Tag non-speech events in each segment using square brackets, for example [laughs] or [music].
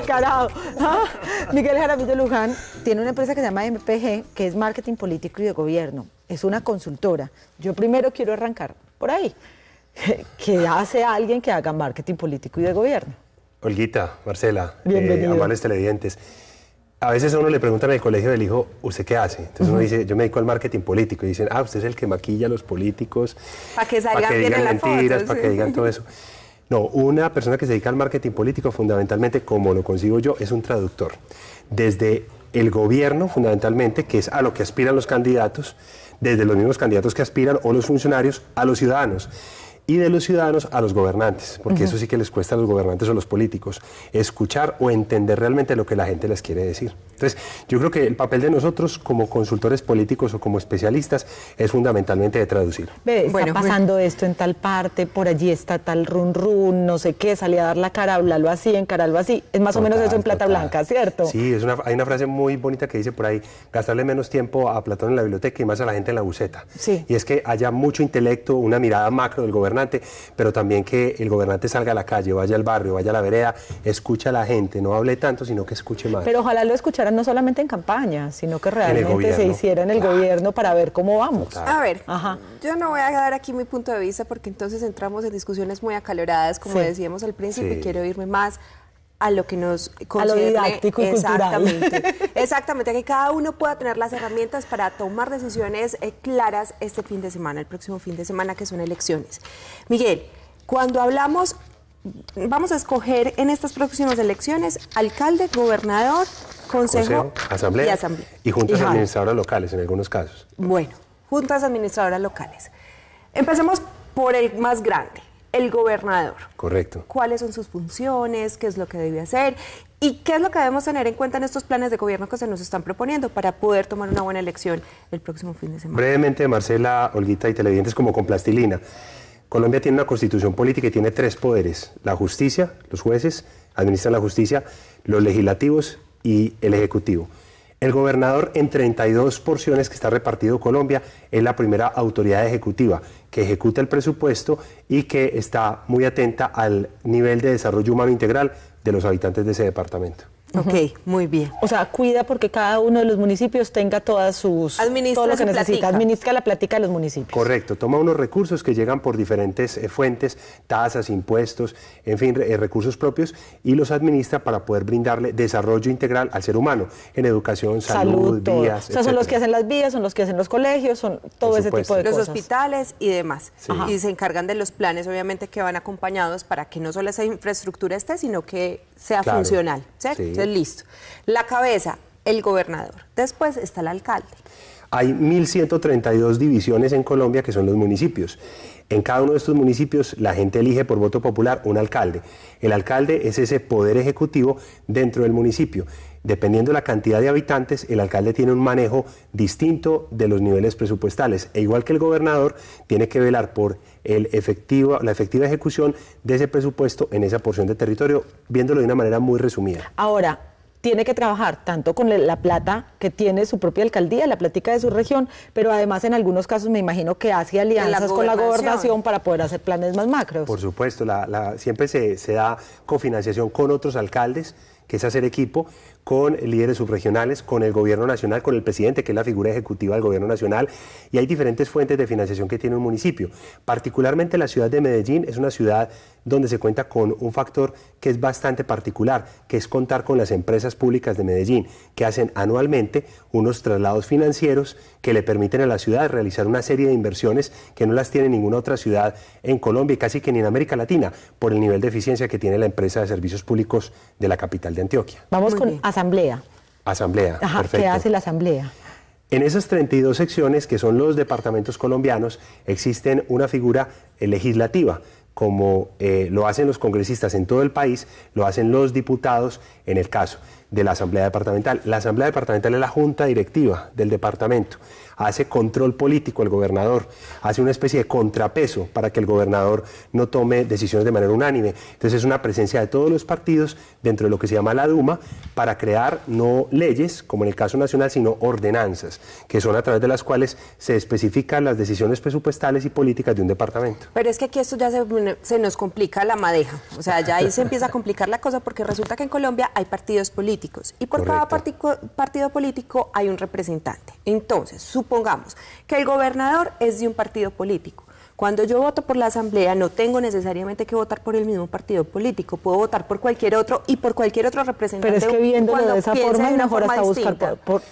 [laughs] Ah, Miguel Jaramillo Luján tiene una empresa que se llama MPG, que es Marketing Político y de Gobierno. Es una consultora. Yo primero quiero arrancar por ahí. [laughs] ¿Qué hace alguien que haga marketing político y de gobierno? Olguita, Marcela, eh, amables televidentes. A veces a uno le preguntan en el colegio del hijo, ¿usted qué hace? Entonces uno dice, yo me dedico al marketing político. Y dicen, ah, usted es el que maquilla a los políticos. Para que salgan que digan mentiras, para que digan todo eso. [laughs] No, una persona que se dedica al marketing político, fundamentalmente, como lo consigo yo, es un traductor. Desde el gobierno, fundamentalmente, que es a lo que aspiran los candidatos, desde los mismos candidatos que aspiran o los funcionarios a los ciudadanos y de los ciudadanos a los gobernantes, porque eso sí que les cuesta a los gobernantes o a los políticos, escuchar o entender realmente lo que la gente les quiere decir. Entonces, yo creo que el papel de nosotros como consultores políticos o como especialistas es fundamentalmente de traducir. está pues, pasando esto en tal parte, por allí está tal run run, no sé qué, salí a dar la cara, hablarlo así, encaralo así. Es más o menos eso en plata blanca, ¿cierto? Sí, es hay una frase muy bonita que dice por ahí, gastarle menos tiempo a Platón en la biblioteca y más a la gente en la buceta. Y es que haya mucho intelecto, una mirada macro del gobierno pero también que el gobernante salga a la calle, vaya al barrio, vaya a la vereda, escuche a la gente, no hable tanto, sino que escuche más. Pero ojalá lo escucharan no solamente en campaña, sino que realmente se hiciera en el gobierno para ver cómo vamos. A ver, yo no voy a dar aquí mi punto de vista porque entonces entramos en discusiones muy acaloradas, como decíamos al principio, y quiero irme más a lo que nos A lo didáctico y exactamente, [laughs] Exactamente, que cada uno pueda tener las herramientas para tomar decisiones eh, claras este fin de semana, el próximo fin de semana que son elecciones. Miguel, cuando hablamos, vamos a escoger en estas próximas elecciones alcalde, gobernador, consejo, asamblea, y juntas administradoras locales en algunos casos. Bueno, juntas administradoras locales. Empecemos por el más grande, el gobernador. Correcto. ¿Cuáles son sus funciones? ¿Qué es lo que debe hacer? ¿Y qué es lo que debemos tener en cuenta en estos planes de gobierno que se nos están proponiendo para poder tomar una buena elección el próximo fin de semana? Brevemente, Marcela, Olguita y televidentes, como con plastilina. Colombia tiene una constitución política y tiene tres poderes. La justicia, los jueces administran la justicia, los legislativos y el ejecutivo. El gobernador en 32 porciones que está repartido Colombia es la primera autoridad ejecutiva que ejecuta el presupuesto y que está muy atenta al nivel de desarrollo humano integral de los habitantes de ese departamento. Ok, muy bien. O sea, cuida porque cada uno de los municipios tenga todas sus... Administra administra la plática de los municipios. Correcto, toma unos recursos que llegan por diferentes eh, fuentes, tasas, impuestos, en fin, eh, recursos propios, y los administra para poder brindarle desarrollo integral al ser humano, en educación, salud, vías, O sea, son los que hacen las vías, son los que hacen los colegios, son todo ese tipo de los cosas. hospitales y demás. Y se encargan de los planes, obviamente, que van acompañados para que no solo esa infraestructura esté, sino que sea funcional. ¿sí? sí listo. La cabeza, el gobernador. Después está el alcalde. Hay 1.132 divisiones en Colombia que son los municipios. En cada uno de estos municipios la gente elige por voto popular un alcalde. El alcalde es ese poder ejecutivo dentro del municipio dependiendo de la cantidad de habitantes, el alcalde tiene un manejo distinto de los niveles presupuestales. E igual que el gobernador, tiene que velar por la efectiva ejecución de ese presupuesto en esa porción de territorio, viéndolo de una manera muy resumida. Ahora, tiene que trabajar tanto con la plata que tiene su propia alcaldía, la plática de su región, pero además en algunos casos me imagino que hace alianzas con la gobernación para poder hacer planes más macros. Por supuesto, siempre se da cofinanciación con otros alcaldes, que es hacer equipo, con líderes subregionales, con el gobierno nacional, con el presidente, que es la figura ejecutiva del gobierno nacional, y hay diferentes fuentes de financiación que tiene un municipio. Particularmente la ciudad de Medellín es una ciudad donde se cuenta con un factor que es bastante particular, que es contar con las empresas públicas de Medellín, que hacen anualmente unos traslados financieros que le permiten a la ciudad realizar una serie de inversiones que no las tiene ninguna otra ciudad en Colombia y casi que ni en América Latina, por el nivel de eficiencia que tiene la empresa de servicios públicos de la capital de Antioquia. Vamos con Asamblea. Asamblea, perfecto. ¿Qué hace la Asamblea? En esas 32 secciones, que son los departamentos colombianos, existen una figura eh, legislativa, como eh, lo hacen los congresistas en todo el país, lo hacen los diputados en el caso de la Asamblea Departamental. La Asamblea Departamental es la junta directiva del departamento. Hace control político el gobernador, hace una especie de contrapeso para que el gobernador no tome decisiones de manera unánime. Entonces es una presencia de todos los partidos dentro de lo que se llama la Duma para crear no leyes, como en el caso nacional, sino ordenanzas, que son a través de las cuales se especifican las decisiones presupuestales y políticas de un departamento. Pero es que aquí esto ya se, se nos complica la madeja, o sea, ya ahí se empieza a complicar la cosa porque resulta que en Colombia hay partidos políticos y por cada partido político hay un representante. Entonces, supongamos que el gobernador es de un partido político. Cuando yo voto por la Asamblea, no tengo necesariamente que votar por el mismo partido político, puedo votar por cualquier otro y por cualquier otro representante. Pero es que viéndolo de esa forma es mejor hasta buscar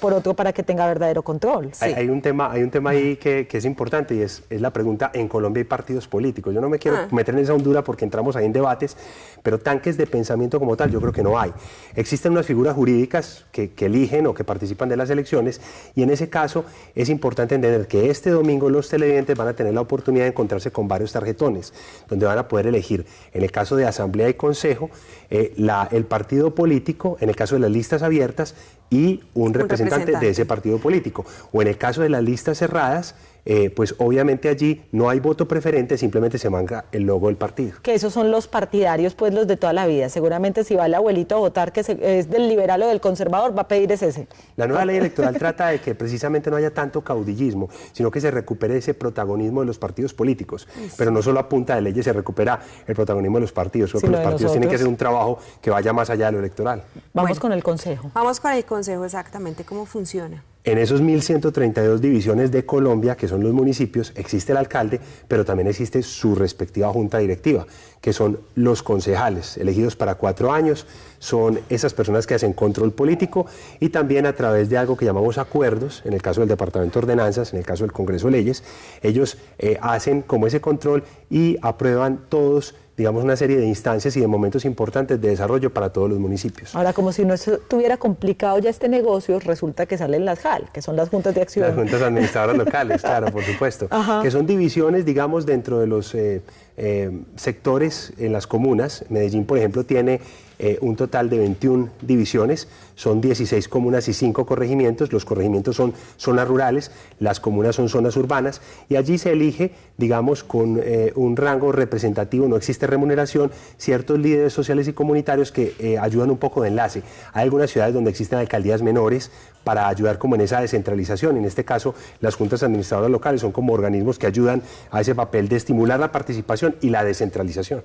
por, otro para que tenga verdadero control. Hay, un tema, hay un tema ahí que, es importante y es, la pregunta, en Colombia hay partidos políticos. Yo no me quiero ah. meter en esa hondura porque entramos ahí en debates, pero tanques de pensamiento como tal yo creo que no hay. Existen unas figuras jurídicas que eligen o que participan de las elecciones y en ese caso es importante entender que este domingo los televidentes van a tener la oportunidad de encontrarse con varios tarjetones, donde van a poder elegir, en el caso de asamblea y consejo, eh, el partido político, en el caso de las listas abiertas, y un, representante, de ese partido político. O en el caso de las listas cerradas, eh, pues obviamente allí no hay voto preferente, simplemente se manga el logo del partido. Que esos son los partidarios, pues los de toda la vida. Seguramente si va el abuelito a votar, que es del liberal o del conservador, va a pedir ese. La nueva ley electoral trata de que precisamente no haya tanto caudillismo, sino que se recupere ese protagonismo de los partidos políticos. Pues Pero no solo a punta de leyes se recupera el protagonismo de los partidos, porque los partidos tienen que hacer un trabajo que vaya más allá de lo electoral. Vamos con el consejo. Vamos con el consejo, exactamente, cómo funciona. En esos 1.132 divisiones de Colombia, que son los municipios, existe el alcalde, pero también existe su respectiva junta directiva, que son los concejales, elegidos para cuatro años, son esas personas que hacen control político y también a través de algo que llamamos acuerdos, en el caso del Departamento de Ordenanzas, en el caso del Congreso de Leyes, ellos eh, hacen como ese control y aprueban todos digamos, una serie de instancias y de momentos importantes de desarrollo para todos los municipios. Ahora, como si no estuviera complicado ya este negocio, resulta que salen las JAL, que son las juntas de acción. Las juntas administradoras locales, [laughs] claro, por supuesto, que son divisiones, digamos, dentro de los... Eh, eh, sectores en las comunas. Medellín, por ejemplo, tiene eh, un total de 21 divisiones, son 16 comunas y 5 corregimientos, los corregimientos son zonas rurales, las comunas son zonas urbanas y allí se elige, digamos, con eh, un rango representativo, no existe remuneración, ciertos líderes sociales y comunitarios que ayudan un poco de enlace. Hay algunas ciudades donde existen alcaldías menores, para ayudar como en esa descentralización. En este caso, las juntas administradoras locales son como organismos que ayudan a ese papel de estimular la participación y la descentralización.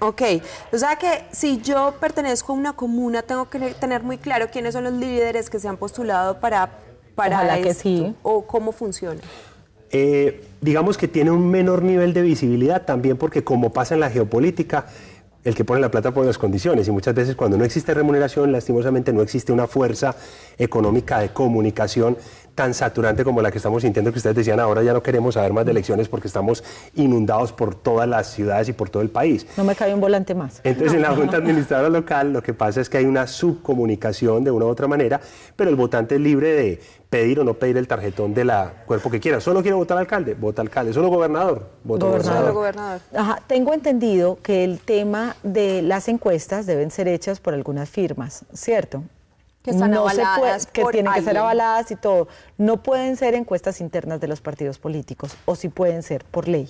ok, o sea que si yo pertenezco a una comuna, tengo que tener muy claro quiénes son los líderes que se han postulado para, para esto, o cómo funciona. Eh, digamos que tiene un menor nivel de visibilidad también porque como pasa en la geopolítica, el que pone la plata pone las condiciones y muchas veces cuando no existe remuneración, lastimosamente no existe una fuerza económica de comunicación tan saturante como la que estamos sintiendo que ustedes decían ahora ya no queremos saber más de mm. elecciones porque estamos inundados por todas las ciudades y por todo el país. No me cae un volante más. Entonces en la Junta Administradora Local lo que pasa es que hay una subcomunicación de una u otra manera, pero el votante es libre de pedir o no pedir el tarjetón de la cuerpo que quiera. Solo quiere votar alcalde, vota alcalde. Solo gobernador, vota gobernador. gobernador. Ajá. Tengo entendido que el tema de las encuestas deben ser hechas por algunas firmas, ¿cierto? Que están no que tienen que ser avaladas y todo. No pueden ser encuestas internas de los partidos políticos, o si pueden ser por ley.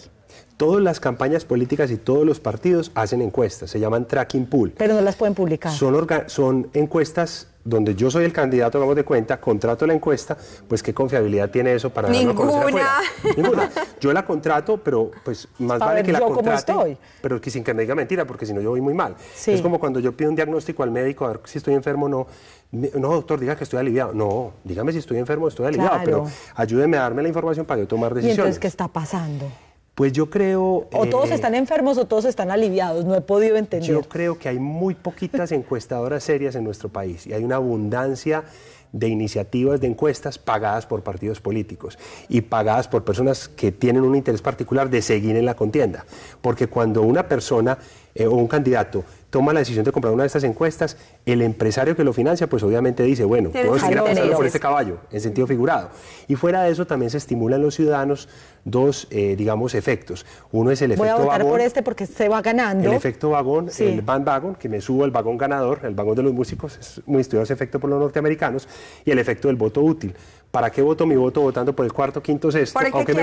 Todas las campañas políticas y todos los partidos hacen encuestas, se llaman tracking pool. Pero no las pueden publicar. Son, son encuestas donde yo soy el candidato, vamos de cuenta, contrato la encuesta, pues qué confiabilidad tiene eso para Ninguna. Ninguna. Yo la contrato, pero pues más vale que la contrate, pero que sin que me diga mentira, porque si no yo voy muy mal. Es como cuando yo pido un diagnóstico al médico a ver si estoy enfermo o no. No, doctor, diga que estoy aliviado. No, dígame si estoy enfermo o estoy aliviado, pero ayúdeme a darme la información para yo tomar decisiones. ¿Y entonces qué está pasando? Pues yo creo... O todos eh, están enfermos o todos están aliviados, no he podido entender. Yo creo que hay muy poquitas encuestadoras serias en nuestro país y hay una abundancia de iniciativas de encuestas pagadas por partidos políticos y pagadas por personas que tienen un interés particular de seguir en la contienda. Porque cuando una persona eh, o un candidato toma la decisión de comprar una de estas encuestas, el empresario que lo financia, pues obviamente dice, bueno, puedo seguir apostando por este caballo, en sentido figurado. Y fuera de eso también se estimulan los ciudadanos dos, eh, digamos, efectos. Uno es el efecto vagón. Voy a votar por este porque se va ganando. El efecto vagón, el el vagón, que me subo al vagón ganador, el vagón de los músicos, es muy estudiado efecto por los norteamericanos, y el efecto del voto útil. ¿para qué voto mi voto votando por el cuarto, quinto, sexto? Porque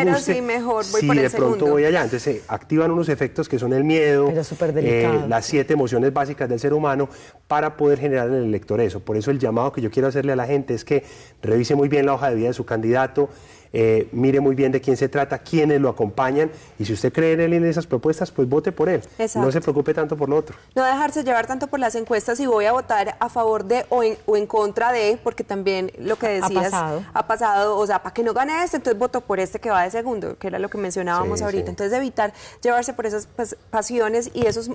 mejor, voy de pronto voy allá. Entonces se activan unos efectos que son el miedo, eh, las siete emociones básicas del ser humano para poder generar en el elector eso. Por eso el llamado que yo quiero hacerle a la gente es que revise muy bien la hoja de vida de su candidato, eh, mire muy bien de quién se trata, quiénes lo acompañan y si usted cree en él y en esas propuestas, pues vote por él. No se preocupe tanto por lo otro. No dejarse llevar tanto por las encuestas y voy a votar a favor de o en, o en contra de, porque también lo que decías ha pasado, o sea, para que no gane este, entonces voto por este que va de segundo, que era lo que mencionábamos ahorita. Entonces evitar llevarse por esas pasiones y esas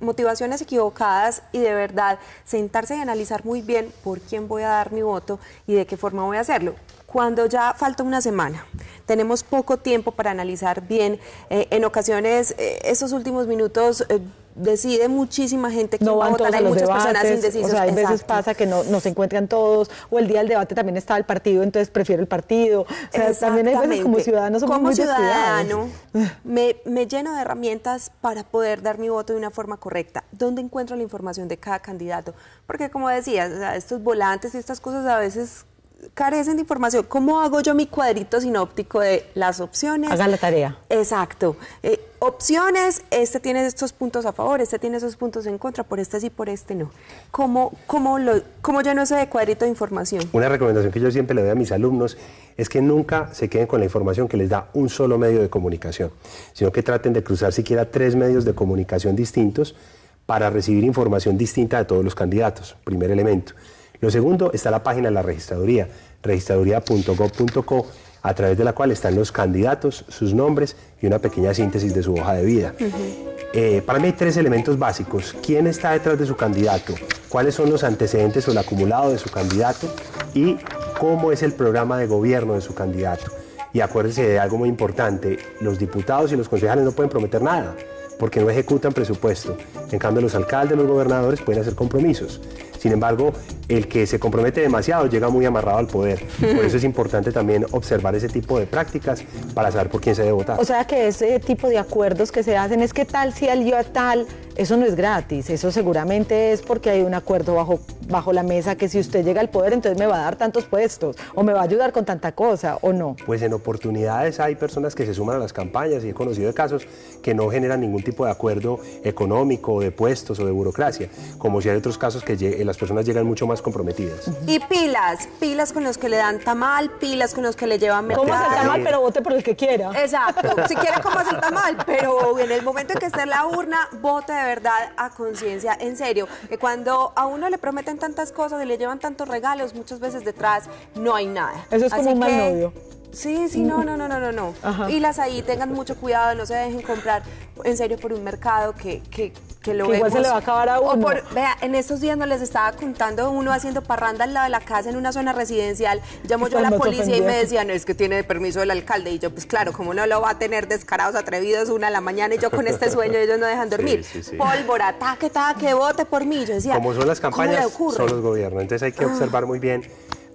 motivaciones equivocadas y de verdad sentarse y analizar muy bien por quién voy a dar mi voto y de qué forma voy a hacerlo cuando ya falta una semana, tenemos poco tiempo para analizar bien. Eh, en ocasiones, eh, esos últimos minutos... Eh, decide muchísima gente que va a votar, hay muchas personas indecisas. O sea, hay veces pasa que no, se encuentran todos, o el día del debate también está el partido, entonces prefiero el partido. O sea, también hay veces como ciudadanos somos como ciudadano, [laughs] me, lleno de herramientas para poder dar mi voto de una forma correcta. ¿Dónde encuentro la información de cada candidato? Porque como decías, estos volantes y estas cosas a veces carecen de información. ¿Cómo hago yo mi cuadrito sinóptico de las opciones? Hagan la tarea. Exacto. Eh, opciones, este tiene estos puntos a favor, este tiene esos puntos en contra, por este sí, por este no. ¿Cómo, cómo, cómo lleno ese de cuadrito de información? Una recomendación que yo siempre le doy a mis alumnos es que nunca se queden con la información que les da un solo medio de comunicación, sino que traten de cruzar siquiera tres medios de comunicación distintos para recibir información distinta de todos los candidatos, primer elemento. Lo segundo, está la página de la registraduría, registraduría.gov.co, a través de la cual están los candidatos, sus nombres y una pequeña síntesis de su hoja de vida. Eh, para mí hay tres elementos básicos. ¿Quién está detrás de su candidato? ¿Cuáles son los antecedentes o el acumulado de su candidato? ¿Y cómo es el programa de gobierno de su candidato? Y acuérdense de algo muy importante, los diputados y los concejales no pueden prometer nada porque no ejecutan presupuesto. En cambio, los alcaldes, los gobernadores pueden hacer compromisos. Sin embargo, el que se compromete demasiado llega muy amarrado al poder. Por eso es importante también observar ese tipo de prácticas para saber por quién se debe votar. O sea que ese tipo de acuerdos que se hacen es que tal si el yo tal eso no es gratis, eso seguramente es porque hay un acuerdo bajo, bajo la mesa que si usted llega al poder entonces me va a dar tantos puestos o me va a ayudar con tanta cosa o no. Pues en oportunidades hay personas que se suman a las campañas y he conocido de casos que no generan ningún tipo de acuerdo económico, de puestos o de burocracia, como si hay otros casos que las personas llegan mucho más comprometidas. Y pilas, pilas con los que le dan tamal, pilas con los que le llevan... ¿Cómo se el tamal? Pero vote por el que quiera. Exacto, si quiere como se el tamal, pero en el momento en que esté en la urna, vote verdad a conciencia, en serio, que cuando a uno le prometen tantas cosas y le llevan tantos regalos, muchas veces detrás no hay nada. Eso es como un mal novio. Sí, sí, no, no, no, no, no, no. Y las ahí tengan mucho cuidado, no se dejen comprar en serio por un mercado que, que, que lo que Igual se le va a acabar a uno. O vea, en estos días no les estaba contando uno haciendo parranda al lado de la casa en una zona residencial. Llamo yo a la policía y me decían, es que tiene permiso del alcalde. Y yo, pues claro, como no lo va a tener descarados, atrevidos, una a la mañana y yo con este sueño ellos no dejan [laughs] dormir. Pólvora, taque, taque, vote por mí. Yo decía, como son las campañas, son los gobiernos, entonces hay que observar muy bien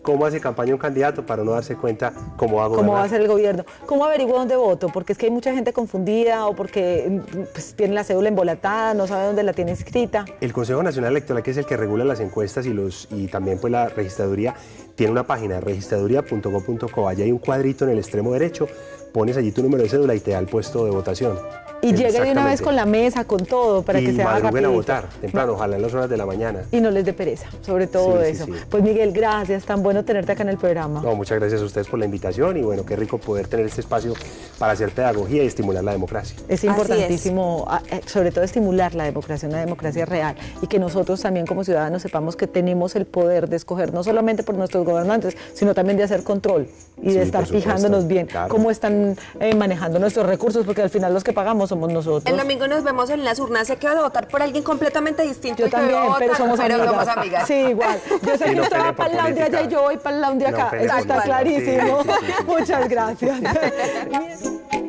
cómo hace campaña un candidato para no darse cuenta cómo va a Cómo va a ser el gobierno. ¿Cómo averigua dónde voto? Porque es que hay mucha gente confundida o porque mm, pues, tiene la cédula embolatada, no sabe dónde la tiene escrita. El Consejo Nacional Electoral, que es el que regula las encuestas y, los, y también pues, la registraduría, tiene una página, registraduría.gov.co. Allá hay un cuadrito en el extremo derecho, pones allí tu número de cédula y te da el puesto de votación. Y llegue de una vez con la mesa, con todo, para que sea a votar temprano, ojalá en las horas de la mañana. Y no les dé pereza, sobre todo eso. Pues Miguel, gracias, tan bueno tenerte acá en el programa. No, muchas gracias a ustedes por la invitación y bueno, qué rico poder tener este espacio para hacer pedagogía y estimular la democracia. Es importantísimo, eh, sobre todo estimular la democracia, una democracia real y que nosotros también como ciudadanos sepamos que tenemos el poder de escoger no solamente por nuestros gobernantes, sino también de hacer control y de estar fijándonos bien cómo están eh, manejando nuestros recursos, porque al final los que pagamos somos nosotros. El domingo nos vemos en las urnas, sé que va a votar por alguien completamente distinto. Yo también, pero, somos, pero amigas. somos, amigas. [laughs] Sí, igual. Yo sé que no usted para el allá y yo voy para el de acá. Eso está clarísimo. [laughs] Muchas gracias. [laughs]